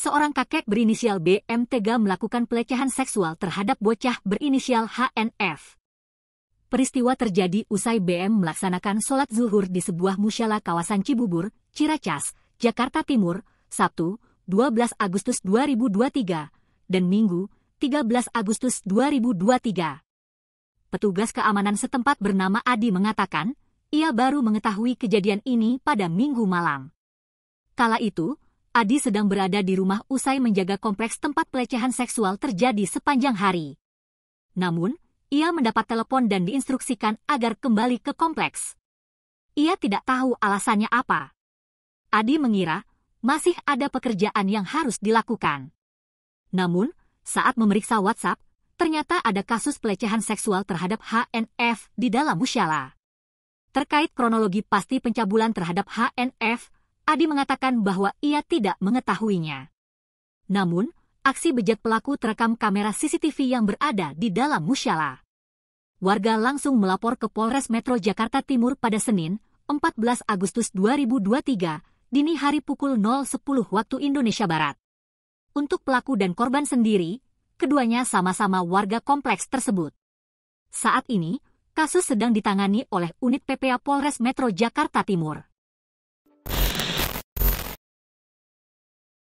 seorang kakek berinisial BM tega melakukan pelecehan seksual terhadap bocah berinisial HNF. Peristiwa terjadi usai BM melaksanakan sholat zuhur di sebuah musyala kawasan Cibubur, Ciracas, Jakarta Timur, Sabtu, 12 Agustus 2023, dan Minggu, 13 Agustus 2023. Petugas keamanan setempat bernama Adi mengatakan, ia baru mengetahui kejadian ini pada Minggu malam. Kala itu, Adi sedang berada di rumah usai menjaga kompleks tempat pelecehan seksual terjadi sepanjang hari. Namun, ia mendapat telepon dan diinstruksikan agar kembali ke kompleks. Ia tidak tahu alasannya apa. Adi mengira masih ada pekerjaan yang harus dilakukan. Namun, saat memeriksa WhatsApp, ternyata ada kasus pelecehan seksual terhadap HNF di dalam musyala. Terkait kronologi pasti pencabulan terhadap HNF, Adi mengatakan bahwa ia tidak mengetahuinya. Namun, aksi bejat pelaku terekam kamera CCTV yang berada di dalam musyala. Warga langsung melapor ke Polres Metro Jakarta Timur pada Senin, 14 Agustus 2023, dini hari pukul 0.10 waktu Indonesia Barat. Untuk pelaku dan korban sendiri, keduanya sama-sama warga kompleks tersebut. Saat ini, kasus sedang ditangani oleh unit PPA Polres Metro Jakarta Timur.